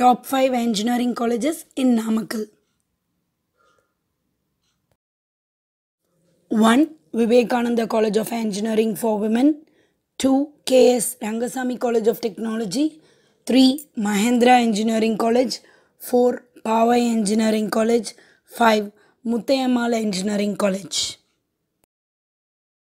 Top 5 Engineering Colleges in Namakkal 1. Vivekananda College of Engineering for Women 2. KS Rangasamy College of Technology 3. Mahendra Engineering College 4. Pawai Engineering College 5. Mutayamala Engineering College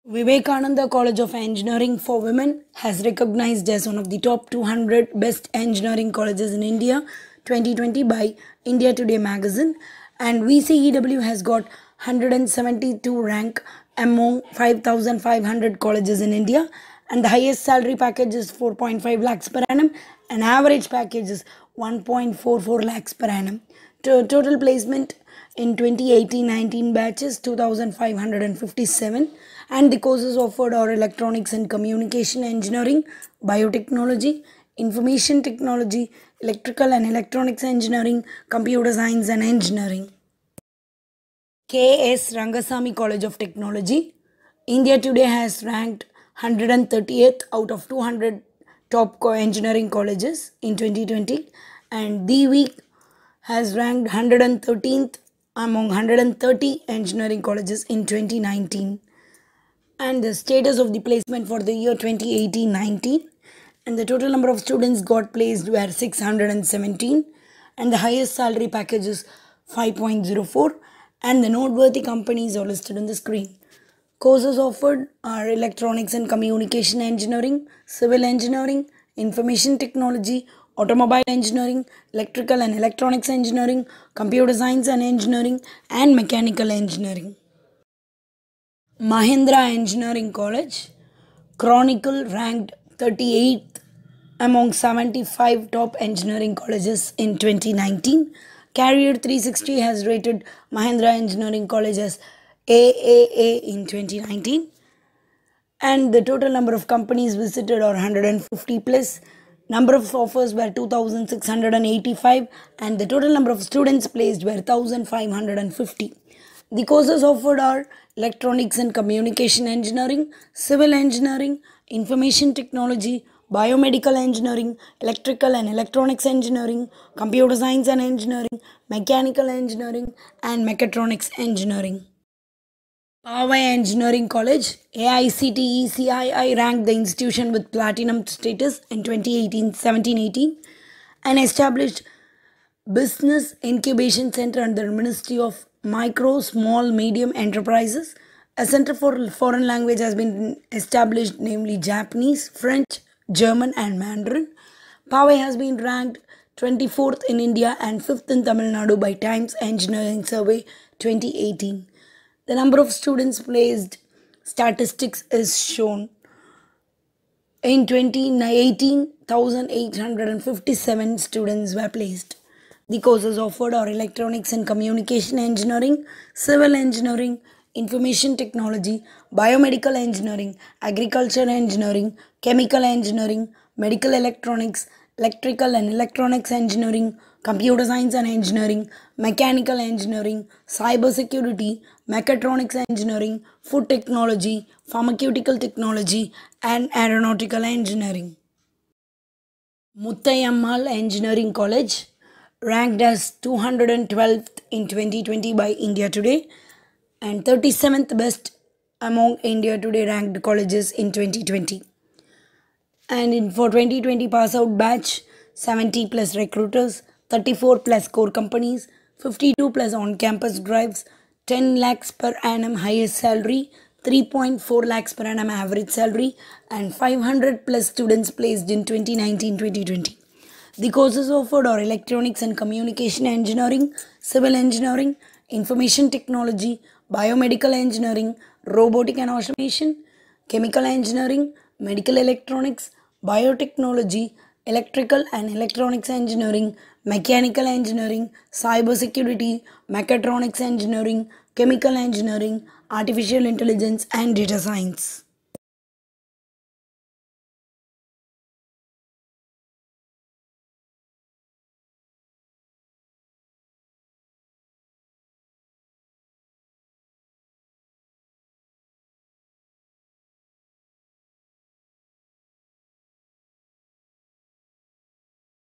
Vivekananda College of Engineering for Women has recognized as one of the top 200 best engineering colleges in India 2020 by India Today magazine and VCEW has got 172 rank among 5500 colleges in India and the highest salary package is 4.5 lakhs per annum and average package is 1.44 lakhs per annum. total placement in 2018-19 batches 2557 and the courses offered are electronics and communication engineering, biotechnology, information technology, electrical and electronics engineering, computer science and engineering. K.S. Rangasamy College of Technology. India today has ranked 138th out of 200 top engineering colleges in 2020 and the week has ranked 113th among 130 engineering colleges in 2019 and the status of the placement for the year 2018-19 and the total number of students got placed were 617 and the highest salary package is 5.04 and the noteworthy companies are listed on the screen. Courses offered are electronics and communication engineering, civil engineering, information technology, automobile engineering, electrical and electronics engineering, computer science and engineering and mechanical engineering. Mahindra Engineering College, Chronicle ranked 38th among 75 top engineering colleges in 2019. Carrier 360 has rated Mahindra Engineering College as AAA in 2019. And the total number of companies visited are 150 plus. Number of offers were 2,685 and the total number of students placed were 1,550. The courses offered are Electronics and Communication Engineering, Civil Engineering, Information Technology, Biomedical Engineering, Electrical and Electronics Engineering, Computer Science and Engineering, Mechanical Engineering, and Mechatronics Engineering. Power Engineering College, AICTE CII ranked the institution with platinum status in 2018-17-18 and established Business Incubation Center under the Ministry of micro, small, medium enterprises. A center for foreign language has been established, namely Japanese, French, German, and Mandarin. Poway has been ranked 24th in India and 5th in Tamil Nadu by Times Engineering Survey 2018. The number of students placed statistics is shown. In 2018, 1,857 students were placed. The courses offered are Electronics and Communication Engineering, Civil Engineering, Information Technology, Biomedical Engineering, Agriculture Engineering, Chemical Engineering, Medical Electronics, Electrical and Electronics Engineering, Computer Science and Engineering, Mechanical Engineering, Cyber Security, Mechatronics Engineering, Food Technology, Pharmaceutical Technology, and Aeronautical Engineering. Muthayammal Engineering College ranked as 212th in 2020 by India Today and 37th best among India Today ranked colleges in 2020. And in for 2020 pass out batch, 70 plus recruiters, 34 plus core companies, 52 plus on campus drives, 10 lakhs per annum highest salary, 3.4 lakhs per annum average salary, and 500 plus students placed in 2019 2020. The courses offered are electronics and communication engineering, civil engineering, information technology, biomedical engineering, robotic and automation, chemical engineering, medical electronics, biotechnology, electrical and electronics engineering, mechanical engineering, cybersecurity, mechatronics engineering, chemical engineering, artificial intelligence and data science.